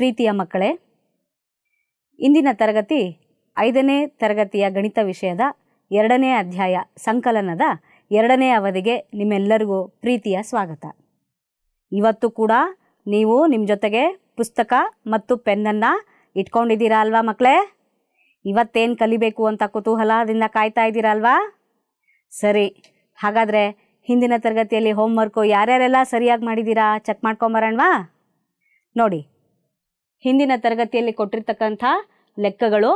ಪ್ರೀತಿಯ ಮಕ್ಕಳೇ ಇಂದಿನ ತರಗತಿ ಐದನೇ ತರಗತಿಯ ಗಣಿತ ವಿಷಯದ ಎರಡನೇ ಅಧ್ಯಾಯ ಸಂಕಲನದ ಎರಡನೇ ಅವಧಿಗೆ ನಿಮ್ಮೆಲ್ಲರಿಗೂ ಪ್ರೀತಿಯ ಸ್ವಾಗತ ಇವತ್ತು ಕೂಡ ನೀವು ನಿಮ್ಮ ಜೊತೆಗೆ ಪುಸ್ತಕ ಮತ್ತು ಪೆನ್ನನ್ನು ಇಟ್ಕೊಂಡಿದ್ದೀರಾ ಅಲ್ವಾ ಮಕ್ಕಳೇ ಇವತ್ತೇನು ಕಲಿಬೇಕು ಅಂತ ಕುತೂಹಲದಿಂದ ಕಾಯ್ತಾ ಇದ್ದೀರಾ ಅಲ್ವಾ ಸರಿ ಹಾಗಾದರೆ ಹಿಂದಿನ ತರಗತಿಯಲ್ಲಿ ಹೋಮ್ವರ್ಕು ಯಾರ್ಯಾರೆಲ್ಲ ಸರಿಯಾಗಿ ಮಾಡಿದ್ದೀರಾ ಚೆಕ್ ಮಾಡ್ಕೊಂಬರೋಣವಾ ನೋಡಿ ಹಿಂದಿನ ತರಗತಿಯಲ್ಲಿ ಕೊಟ್ಟಿರ್ತಕ್ಕಂಥ ಲೆಕ್ಕಗಳು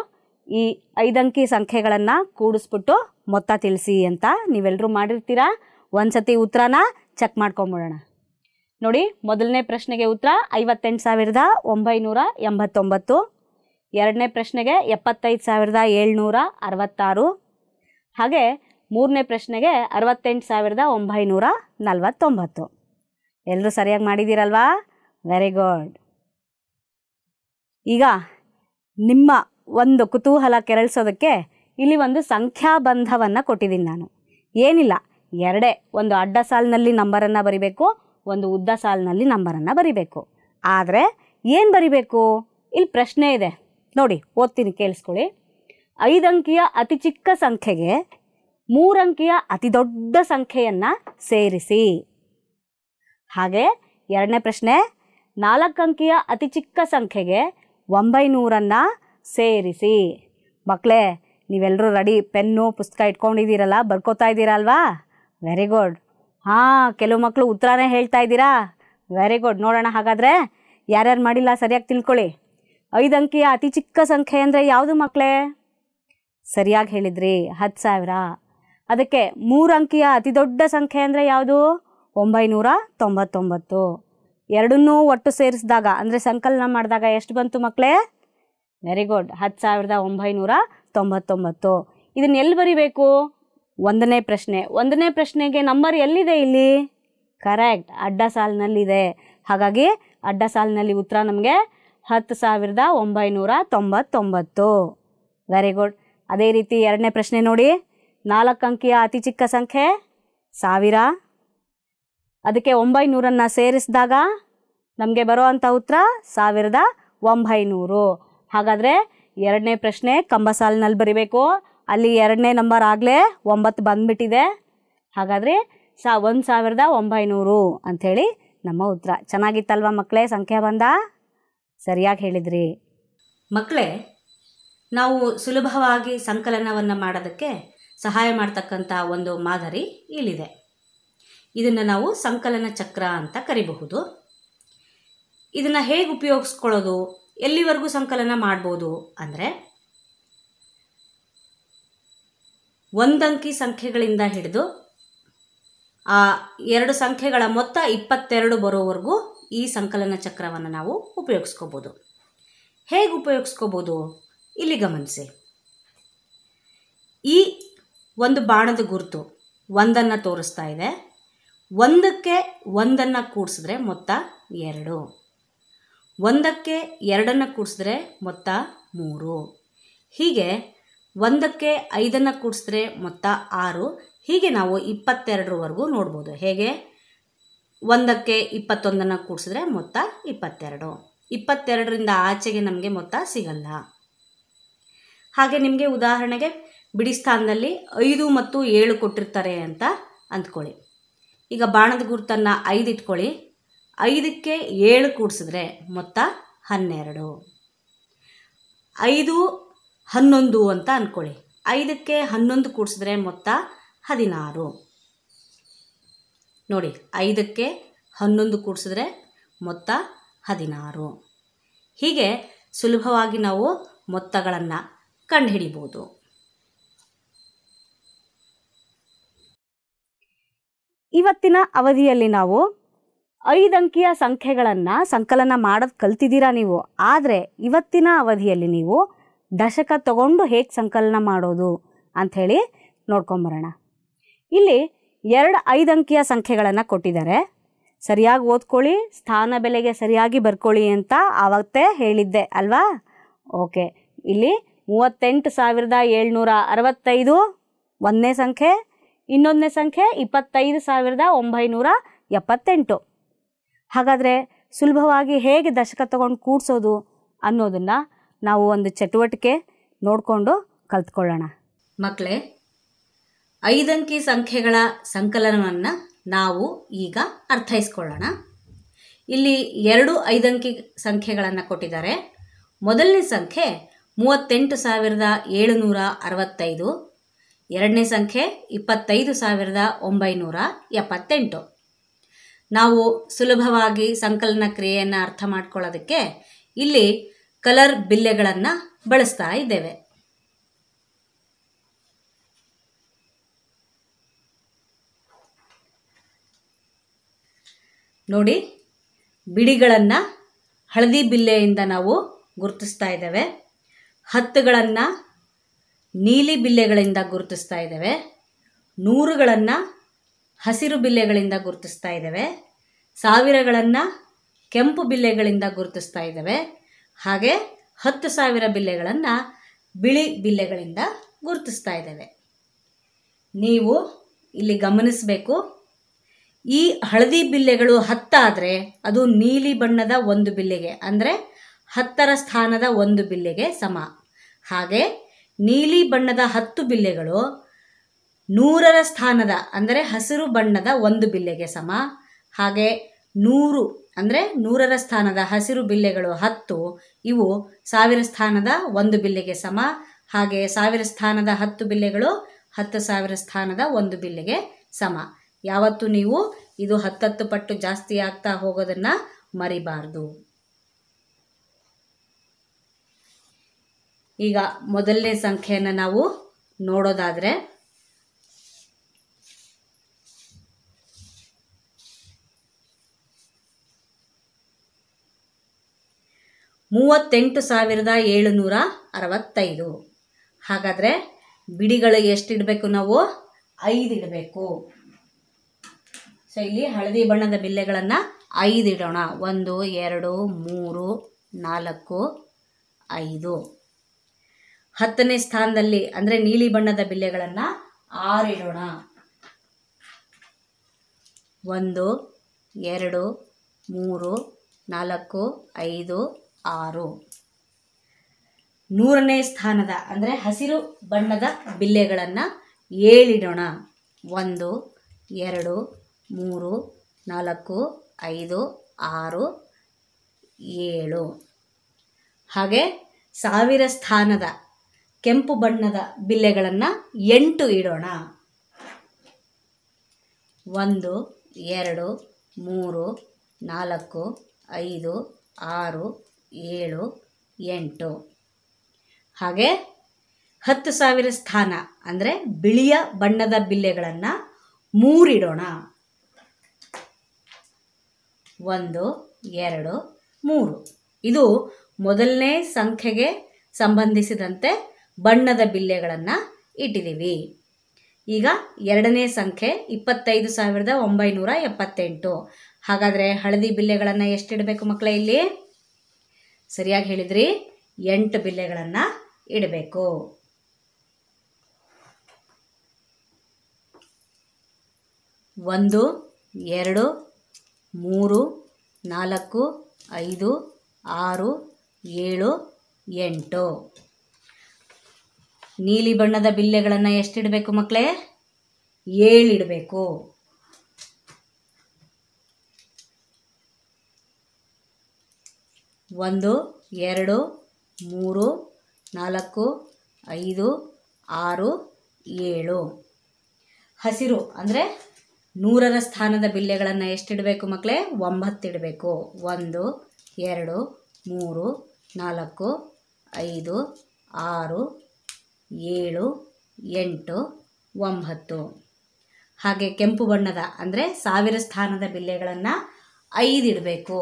ಈ ಐದಂಕಿ ಸಂಖ್ಯೆಗಳನ್ನು ಕೂಡಿಸ್ಬಿಟ್ಟು ಮೊತ್ತ ತಿಳಿಸಿ ಅಂತ ನೀವೆಲ್ಲರೂ ಮಾಡಿರ್ತೀರಾ ಒಂದ್ಸತಿ ಉತ್ತರನ ಚೆಕ್ ಮಾಡ್ಕೊಂಬಿಡೋಣ ನೋಡಿ ಮೊದಲನೇ ಪ್ರಶ್ನೆಗೆ ಉತ್ತರ ಐವತ್ತೆಂಟು ಸಾವಿರದ ಒಂಬೈನೂರ ಎಂಬತ್ತೊಂಬತ್ತು ಎರಡನೇ ಪ್ರಶ್ನೆಗೆ ಎಪ್ಪತ್ತೈದು ಸಾವಿರದ ಏಳ್ನೂರ ಅರವತ್ತಾರು ಹಾಗೆ ಮೂರನೇ ಪ್ರಶ್ನೆಗೆ ಅರವತ್ತೆಂಟು ಸಾವಿರದ ಒಂಬೈನೂರ ನಲವತ್ತೊಂಬತ್ತು ಎಲ್ಲರೂ ಸರಿಯಾಗಿ ಮಾಡಿದ್ದೀರಲ್ವಾ ವೆರಿ ಗುಡ್ ಈಗ ನಿಮ್ಮ ಒಂದು ಕುತೂಹಲ ಕೆರಳಿಸೋದಕ್ಕೆ ಇಲ್ಲಿ ಒಂದು ಸಂಖ್ಯಾಬಂಧವನ್ನು ಕೊಟ್ಟಿದ್ದೀನಿ ನಾನು ಏನಿಲ್ಲ ಎರಡೇ ಒಂದು ಅಡ್ಡ ಸಾಲಿನಲ್ಲಿ ನಂಬರನ್ನು ಬರಿಬೇಕು ಒಂದು ಉದ್ದ ಸಾಲಿನಲ್ಲಿ ನಂಬರನ್ನು ಬರಿಬೇಕು ಆದರೆ ಏನು ಬರಿಬೇಕು ಇಲ್ಲಿ ಪ್ರಶ್ನೆ ಇದೆ ನೋಡಿ ಓದ್ತೀನಿ ಕೇಳಿಸ್ಕೊಳ್ಳಿ ಐದು ಅಂಕಿಯ ಅತಿ ಚಿಕ್ಕ ಸಂಖ್ಯೆಗೆ ಮೂರಂಕಿಯ ಅತಿ ದೊಡ್ಡ ಸಂಖ್ಯೆಯನ್ನು ಸೇರಿಸಿ ಹಾಗೆ ಎರಡನೇ ಪ್ರಶ್ನೆ ನಾಲ್ಕು ಅಂಕಿಯ ಅತಿ ಚಿಕ್ಕ ಸಂಖ್ಯೆಗೆ ಒಂಬೈನೂರನ್ನು ಸೇರಿಸಿ ಮಕ್ಕಳೇ ನೀವೆಲ್ಲರೂ ರೆಡಿ ಪೆನ್ನು ಪುಸ್ತಕ ಇಟ್ಕೊಂಡಿದ್ದೀರಲ್ಲ ಬರ್ಕೋತಾ ಅಲ್ವಾ ವೆರಿ ಗುಡ್ ಹಾಂ ಕೆಲವು ಮಕ್ಕಳು ಉತ್ತರನೇ ಹೇಳ್ತಾ ಇದ್ದೀರಾ ವೆರಿ ಗುಡ್ ನೋಡೋಣ ಹಾಗಾದರೆ ಯಾರ್ಯಾರು ಮಾಡಿಲ್ಲ ಸರಿಯಾಗಿ ತಿಳ್ಕೊಳ್ಳಿ ಐದು ಅಂಕಿಯ ಅತಿ ಚಿಕ್ಕ ಸಂಖ್ಯೆ ಅಂದರೆ ಯಾವುದು ಮಕ್ಕಳೇ ಸರಿಯಾಗಿ ಹೇಳಿದ್ರಿ ಹತ್ತು ಸಾವಿರ ಅದಕ್ಕೆ ಮೂರು ಅಂಕಿಯ ಅತಿ ದೊಡ್ಡ ಸಂಖ್ಯೆ ಅಂದರೆ ಯಾವುದು ಒಂಬೈನೂರ ತೊಂಬತ್ತೊಂಬತ್ತು ಎರಡನ್ನೂ ಒಟ್ಟು ಸೇರಿಸಿದಾಗ ಅಂದರೆ ಸಂಕಲನ ಮಾಡಿದಾಗ ಎಷ್ಟು ಬಂತು ಮಕ್ಕಳೇ ವೆರಿ ಗುಡ್ ಹತ್ತು ಸಾವಿರದ ಒಂಬೈನೂರ ತೊಂಬತ್ತೊಂಬತ್ತು ಇದನ್ನು ಎಲ್ಲಿ ಬರಿಬೇಕು ಒಂದನೇ ಪ್ರಶ್ನೆ ಒಂದನೇ ಪ್ರಶ್ನೆಗೆ ನಂಬರ್ ಎಲ್ಲಿದೆ ಇಲ್ಲಿ ಕರೆಕ್ಟ್ ಅಡ್ಡ ಸಾಲಿನಲ್ಲಿದೆ ಹಾಗಾಗಿ ಅಡ್ಡ ಸಾಲಿನಲ್ಲಿ ಉತ್ತರ ನಮಗೆ ಹತ್ತು ಸಾವಿರದ ಒಂಬೈನೂರ ತೊಂಬತ್ತೊಂಬತ್ತು ವೆರಿ ಗುಡ್ ಅದೇ ರೀತಿ ಎರಡನೇ ಪ್ರಶ್ನೆ ನೋಡಿ ನಾಲ್ಕು ಅಂಕಿಯ ಅತಿ ಚಿಕ್ಕ ಸಂಖ್ಯೆ ಸಾವಿರ ಅದಕ್ಕೆ ಒಂಬೈನೂರನ್ನು ಸೇರಿಸಿದಾಗ ನಮಗೆ ಬರುವಂಥ ಉತ್ತರ ಸಾವಿರದ ಒಂಬೈನೂರು ಹಾಗಾದರೆ ಎರಡನೇ ಪ್ರಶ್ನೆ ಕಂಬಸಾಲಿನಲ್ಲಿ ಬರೀಬೇಕು ಅಲ್ಲಿ ಎರಡನೇ ನಂಬರ್ ಆಗಲೇ ಒಂಬತ್ತು ಬಂದುಬಿಟ್ಟಿದೆ ಹಾಗಾದರೆ ಸಾ ಒಂದು ಸಾವಿರದ ಒಂಬೈನೂರು ಅಂಥೇಳಿ ನಮ್ಮ ಉತ್ತರ ಚೆನ್ನಾಗಿತ್ತಲ್ವ ಮಕ್ಕಳೇ ಸಂಖ್ಯೆ ಬಂದ ಸರಿಯಾಗಿ ಹೇಳಿದ್ರಿ ಮಕ್ಕಳೇ ನಾವು ಸುಲಭವಾಗಿ ಸಂಕಲನವನ್ನು ಮಾಡೋದಕ್ಕೆ ಸಹಾಯ ಮಾಡ್ತಕ್ಕಂಥ ಒಂದು ಮಾದರಿ ಇಲ್ಲಿದೆ ಇದನ್ನು ನಾವು ಸಂಕಲನ ಚಕ್ರ ಅಂತ ಕರಿಬಹುದು ಇದನ್ನು ಹೇಗೆ ಉಪಯೋಗಿಸ್ಕೊಳ್ಳೋದು ಎಲ್ಲಿವರೆಗೂ ಸಂಕಲನ ಮಾಡ್ಬೋದು ಅಂದರೆ ಒಂದಂಕಿ ಸಂಖ್ಯೆಗಳಿಂದ ಹಿಡಿದು ಆ ಎರಡು ಸಂಖ್ಯೆಗಳ ಮೊತ್ತ ಇಪ್ಪತ್ತೆರಡು ಬರೋವರೆಗೂ ಈ ಸಂಕಲನ ಚಕ್ರವನ್ನು ನಾವು ಉಪಯೋಗಿಸ್ಕೋಬೋದು ಹೇಗೆ ಉಪಯೋಗಿಸ್ಕೋಬೋದು ಇಲ್ಲಿ ಗಮನಿಸಿ ಈ ಒಂದು ಬಾಣದ ಗುರುತು ಒಂದನ್ನು ತೋರಿಸ್ತಾ ಇದೆ ಒಂದಕ್ಕೆ ಒಂದನ್ನು ಕೂಡಿಸಿದ್ರೆ ಮೊತ್ತ ಎರಡು ಒಂದಕ್ಕೆ ಎರಡನ್ನು ಕೂಡಿಸಿದ್ರೆ ಮೊತ್ತ ಮೂರು ಹೀಗೆ ಒಂದಕ್ಕೆ ಐದನ್ನು ಕೂಡಿಸಿದ್ರೆ ಮೊತ್ತ ಆರು ಹೀಗೆ ನಾವು ಇಪ್ಪತ್ತೆರಡರವರೆಗೂ ನೋಡ್ಬೋದು ಹೇಗೆ ಒಂದಕ್ಕೆ ಇಪ್ಪತ್ತೊಂದನ್ನು ಕೂಡಿಸಿದ್ರೆ ಮೊತ್ತ ಇಪ್ಪತ್ತೆರಡು ಇಪ್ಪತ್ತೆರಡರಿಂದ ಆಚೆಗೆ ನಮಗೆ ಮೊತ್ತ ಸಿಗಲ್ಲ ಹಾಗೆ ನಿಮಗೆ ಉದಾಹರಣೆಗೆ ಬಿಡಿ ಸ್ಥಾನದಲ್ಲಿ ಐದು ಮತ್ತು ಏಳು ಕೊಟ್ಟಿರ್ತಾರೆ ಅಂತ ಅಂದ್ಕೊಳ್ಳಿ ಈಗ ಬಾಣದ ಗುರುತನ್ನು ಐದು ಇಟ್ಕೊಳ್ಳಿ ಐದಕ್ಕೆ ಏಳು ಕೂಡಿಸಿದ್ರೆ ಮೊತ್ತ ಹನ್ನೆರಡು ಐದು ಹನ್ನೊಂದು ಅಂತ ಅಂದ್ಕೊಳ್ಳಿ ಐದಕ್ಕೆ ಹನ್ನೊಂದು ಕೂಡಿಸಿದ್ರೆ ಮೊತ್ತ ಹದಿನಾರು ನೋಡಿ ಐದಕ್ಕೆ ಹನ್ನೊಂದು ಕೂಡಿಸಿದ್ರೆ ಮೊತ್ತ ಹದಿನಾರು ಹೀಗೆ ಸುಲಭವಾಗಿ ನಾವು ಮೊತ್ತಗಳನ್ನು ಕಂಡುಹಿಡಿಬೋದು ಇವತ್ತಿನ ಅವಧಿಯಲ್ಲಿ ನಾವು ಐದಂಕಿಯ ಸಂಖ್ಯೆಗಳನ್ನು ಸಂಕಲನ ಮಾಡೋದು ಕಲ್ತಿದ್ದೀರಾ ನೀವು ಆದರೆ ಇವತ್ತಿನ ಅವಧಿಯಲ್ಲಿ ನೀವು ದಶಕ ತಗೊಂಡು ಹೇಗೆ ಸಂಕಲನ ಮಾಡೋದು ಅಂಥೇಳಿ ನೋಡ್ಕೊಂಬರೋಣ ಇಲ್ಲಿ ಎರಡು ಐದಂಕಿಯ ಸಂಖ್ಯೆಗಳನ್ನು ಕೊಟ್ಟಿದ್ದಾರೆ ಸರಿಯಾಗಿ ಓದ್ಕೊಳ್ಳಿ ಸ್ಥಾನ ಬೆಲೆಗೆ ಸರಿಯಾಗಿ ಬರ್ಕೊಳ್ಳಿ ಅಂತ ಆವತ್ತೇ ಹೇಳಿದ್ದೆ ಅಲ್ವಾ ಓಕೆ ಇಲ್ಲಿ ಮೂವತ್ತೆಂಟು ಸಾವಿರದ ಏಳ್ನೂರ ಅರವತ್ತೈದು ಒಂದನೇ ಸಂಖ್ಯೆ ಇನ್ನೊಂದನೇ ಸಂಖ್ಯೆ ಇಪ್ಪತ್ತೈದು ಸಾವಿರದ ಒಂಬೈನೂರ ಎಪ್ಪತ್ತೆಂಟು ಹಾಗಾದರೆ ಸುಲಭವಾಗಿ ಹೇಗೆ ದಶಕ ತಗೊಂಡು ಕೂಡಿಸೋದು ಅನ್ನೋದನ್ನು ನಾವು ಒಂದು ಚಟುವಟಿಕೆ ನೋಡಿಕೊಂಡು ಕಲ್ತ್ಕೊಳ್ಳೋಣ ಮಕ್ಕಳೇ ಐದಂಕಿ ಸಂಖ್ಯೆಗಳ ಸಂಕಲನವನ್ನು ನಾವು ಈಗ ಅರ್ಥೈಸ್ಕೊಳ್ಳೋಣ ಇಲ್ಲಿ ಎರಡು ಐದಂಕಿ ಸಂಖ್ಯೆಗಳನ್ನು ಕೊಟ್ಟಿದ್ದಾರೆ ಮೊದಲನೇ ಸಂಖ್ಯೆ ಮೂವತ್ತೆಂಟು ಸಾವಿರದ ಏಳುನೂರ ಅರವತ್ತೈದು ಎರಡನೇ ಸಂಖ್ಯೆ ಇಪ್ಪತ್ತೈದು ಸಾವಿರದ ಒಂಬೈನೂರ ಎಪ್ಪತ್ತೆಂಟು ನಾವು ಸುಲಭವಾಗಿ ಸಂಕಲನ ಕ್ರಿಯೆಯನ್ನು ಅರ್ಥ ಮಾಡ್ಕೊಳ್ಳೋದಕ್ಕೆ ಇಲ್ಲಿ ಕಲರ್ ಬಿಲ್ಲೆಗಳನ್ನು ಬಳಸ್ತಾ ಇದ್ದೇವೆ ನೋಡಿ ಬಿಡಿಗಳನ್ನು ಹಳದಿ ಬಿಲ್ಲೆಯಿಂದ ನಾವು ಗುರುತಿಸ್ತಾ ಇದ್ದೇವೆ ಹತ್ತುಗಳನ್ನು ನೀಲಿ ಬಿಲ್ಲೆಗಳಿಂದ ಗುರುತಿಸ್ತಾ ಇದ್ದೇವೆ ನೂರುಗಳನ್ನು ಹಸಿರು ಬಿಲ್ಲೆಗಳಿಂದ ಗುರುತಿಸ್ತಾ ಇದ್ದೇವೆ ಸಾವಿರಗಳನ್ನು ಕೆಂಪು ಬಿಲ್ಲೆಗಳಿಂದ ಗುರುತಿಸ್ತಾ ಇದ್ದೇವೆ ಹಾಗೆ ಹತ್ತು ಸಾವಿರ ಬಿಲ್ಲೆಗಳನ್ನು ಬಿಳಿ ಬಿಲ್ಲೆಗಳಿಂದ ಗುರುತಿಸ್ತಾ ಇದ್ದೇವೆ ನೀವು ಇಲ್ಲಿ ಗಮನಿಸಬೇಕು ಈ ಹಳದಿ ಬಿಲ್ಲೆಗಳು ಹತ್ತಾದರೆ ಅದು ನೀಲಿ ಬಣ್ಣದ ಒಂದು ಬಿಲ್ಲೆಗೆ ಅಂದರೆ ಹತ್ತರ ಸ್ಥಾನದ ಒಂದು ಬಿಲ್ಲೆಗೆ ಸಮ ಹಾಗೆ ನೀಲಿ ಬಣ್ಣದ ಹತ್ತು ಬಿಲ್ಲೆಗಳು ನೂರರ ಸ್ಥಾನದ ಅಂದರೆ ಹಸಿರು ಬಣ್ಣದ ಒಂದು ಬಿಲ್ಲೆಗೆ ಸಮ ಹಾಗೆ ನೂರು ಅಂದರೆ ನೂರರ ಸ್ಥಾನದ ಹಸಿರು ಬಿಲ್ಲೆಗಳು ಹತ್ತು ಇವು ಸಾವಿರ ಸ್ಥಾನದ ಒಂದು ಬಿಲ್ಲೆಗೆ ಸಮ ಹಾಗೆ ಸಾವಿರ ಸ್ಥಾನದ ಹತ್ತು ಬಿಲ್ಲೆಗಳು ಹತ್ತು ಸಾವಿರ ಸ್ಥಾನದ ಒಂದು ಬಿಲ್ಲೆಗೆ ಸಮ ಯಾವತ್ತು ನೀವು ಇದು ಹತ್ತತ್ತು ಪಟ್ಟು ಜಾಸ್ತಿ ಆಗ್ತಾ ಹೋಗೋದನ್ನು ಮರಿಬಾರ್ದು ಈಗ ಮೊದಲನೇ ಸಂಖ್ಯೆಯನ್ನು ನಾವು ನೋಡೋದಾದರೆ ಮೂವತ್ತೆಂಟು ಸಾವಿರದ ಏಳುನೂರ ಅರವತ್ತೈದು ಹಾಗಾದರೆ ಬಿಡಿಗಳು ಎಷ್ಟಿಡಬೇಕು ನಾವು ಐದು ಇಡಬೇಕು ಸೊ ಇಲ್ಲಿ ಹಳದಿ ಬಣ್ಣದ ಬಿಲ್ಲೆಗಳನ್ನು ಐದು ಇಡೋಣ ಒಂದು ಎರಡು ಮೂರು ನಾಲ್ಕು ಐದು ಹತ್ತನೇ ಸ್ಥಾನದಲ್ಲಿ ಅಂದರೆ ನೀಲಿ ಬಣ್ಣದ ಬಿಲ್ಲೆಗಳನ್ನು ಆರಿಡೋಣ ಒಂದು ಎರಡು ಮೂರು ನಾಲ್ಕು ಐದು ಆರು ನೂರನೇ ಸ್ಥಾನದ ಅಂದರೆ ಹಸಿರು ಬಣ್ಣದ ಬಿಲ್ಲೆಗಳನ್ನು ಏಳಿಡೋಣ ಒಂದು ಎರಡು ಮೂರು ನಾಲ್ಕು ಐದು ಆರು ಏಳು ಹಾಗೆ ಸಾವಿರ ಸ್ಥಾನದ ಕೆಂಪು ಬಣ್ಣದ ಬಿಲ್ಲೆಗಳನ್ನು ಎಂಟು ಇಡೋಣ ಒಂದು ಎರಡು ಮೂರು ನಾಲ್ಕು ಐದು ಆರು ಏಳು ಎಂಟು ಹಾಗೆ ಹತ್ತು ಸಾವಿರ ಸ್ಥಾನ ಅಂದರೆ ಬಿಳಿಯ ಬಣ್ಣದ ಬಿಲ್ಲೆಗಳನ್ನು ಮೂರಿಡೋಣ ಒಂದು ಎರಡು ಮೂರು ಇದು ಮೊದಲನೇ ಸಂಖ್ಯೆಗೆ ಸಂಬಂಧಿಸಿದಂತೆ ಬಣ್ಣದ ಬಿಲ್ಲೆಗಳನ್ನು ಇಟ್ಟಿದ್ದೀವಿ ಈಗ ಎರಡನೇ ಸಂಖ್ಯೆ ಇಪ್ಪತ್ತೈದು ಸಾವಿರದ ಒಂಬೈನೂರ ಎಪ್ಪತ್ತೆಂಟು ಹಾಗಾದರೆ ಹಳದಿ ಬಿಲ್ಲೆಗಳನ್ನು ಎಷ್ಟಿಡಬೇಕು ಮಕ್ಕಳ ಇಲ್ಲಿ ಸರಿಯಾಗಿ ಹೇಳಿದ್ರಿ ಎಂಟು ಬಿಲ್ಲೆಗಳನ್ನು ಇಡಬೇಕು ಒಂದು ಎರಡು ಮೂರು ನಾಲ್ಕು ಐದು ಆರು ಏಳು ಎಂಟು ನೀಲಿ ಬಣ್ಣದ ಬಿಲ್ಲೆಗಳನ್ನು ಎಷ್ಟಿಡಬೇಕು ಮಕ್ಕಳೇ ಏಳಿಡಬೇಕು ಒಂದು ಎರಡು ಮೂರು ನಾಲ್ಕು ಐದು ಆರು ಏಳು ಹಸಿರು ಅಂದರೆ ನೂರರ ಸ್ಥಾನದ ಬಿಲ್ಲೆಗಳನ್ನು ಎಷ್ಟಿಡಬೇಕು ಮಕ್ಕಳೇ ಒಂಬತ್ತಿಡಬೇಕು ಒಂದು ಎರಡು ಮೂರು ನಾಲ್ಕು ಐದು ಆರು ಏಳು ಎಂಟು ಒಂಬತ್ತು ಹಾಗೆ ಕೆಂಪು ಬಣ್ಣದ ಅಂದರೆ ಸಾವಿರ ಸ್ಥಾನದ ಬಿಲ್ಲೆಗಳನ್ನು ಐದು ಇಡಬೇಕು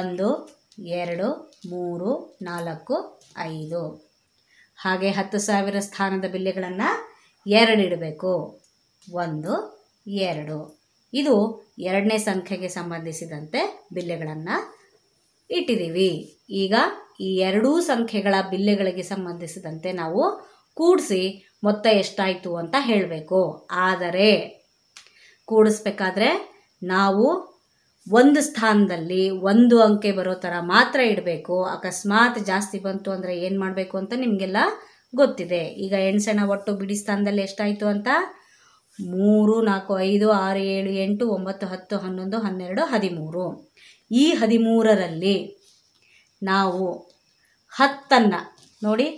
ಒಂದು ಎರಡು ಮೂರು ನಾಲ್ಕು ಐದು ಹಾಗೆ ಹತ್ತು ಸಾವಿರ ಸ್ಥಾನದ ಬಿಲ್ಲೆಗಳನ್ನು ಎರಡು ಇಡಬೇಕು ಒಂದು ಎರಡು ಇದು ಎರಡನೇ ಸಂಖ್ಯೆಗೆ ಸಂಬಂಧಿಸಿದಂತೆ ಬಿಲ್ಲೆಗಳನ್ನು ಇಟ್ಟಿದ್ದೀವಿ ಈಗ ಈ ಎರಡೂ ಸಂಖ್ಯೆಗಳ ಬಿಲ್ಲೆಗಳಿಗೆ ಸಂಬಂಧಿಸಿದಂತೆ ನಾವು ಕೂಡಿಸಿ ಮೊತ್ತ ಎಷ್ಟಾಯಿತು ಅಂತ ಹೇಳಬೇಕು ಆದರೆ ಕೂಡಿಸ್ಬೇಕಾದ್ರೆ ನಾವು ಒಂದು ಸ್ಥಾನದಲ್ಲಿ ಒಂದು ಅಂಕೆ ಬರೋ ಥರ ಮಾತ್ರ ಇಡಬೇಕು ಅಕಸ್ಮಾತ್ ಜಾಸ್ತಿ ಬಂತು ಅಂದರೆ ಏನು ಮಾಡಬೇಕು ಅಂತ ನಿಮಗೆಲ್ಲ ಗೊತ್ತಿದೆ ಈಗ ಎಣ್ಸೆಣ ಒಟ್ಟು ಬಿಡಿ ಸ್ಥಾನದಲ್ಲಿ ಎಷ್ಟಾಯಿತು ಅಂತ ಮೂರು ನಾಲ್ಕು ಐದು ಆರು ಏಳು ಎಂಟು ಒಂಬತ್ತು ಹತ್ತು ಹನ್ನೊಂದು ಹನ್ನೆರಡು ಹದಿಮೂರು ಈ ಹದಿಮೂರರಲ್ಲಿ ನಾವು ಹತ್ತನ್ನು ನೋಡಿ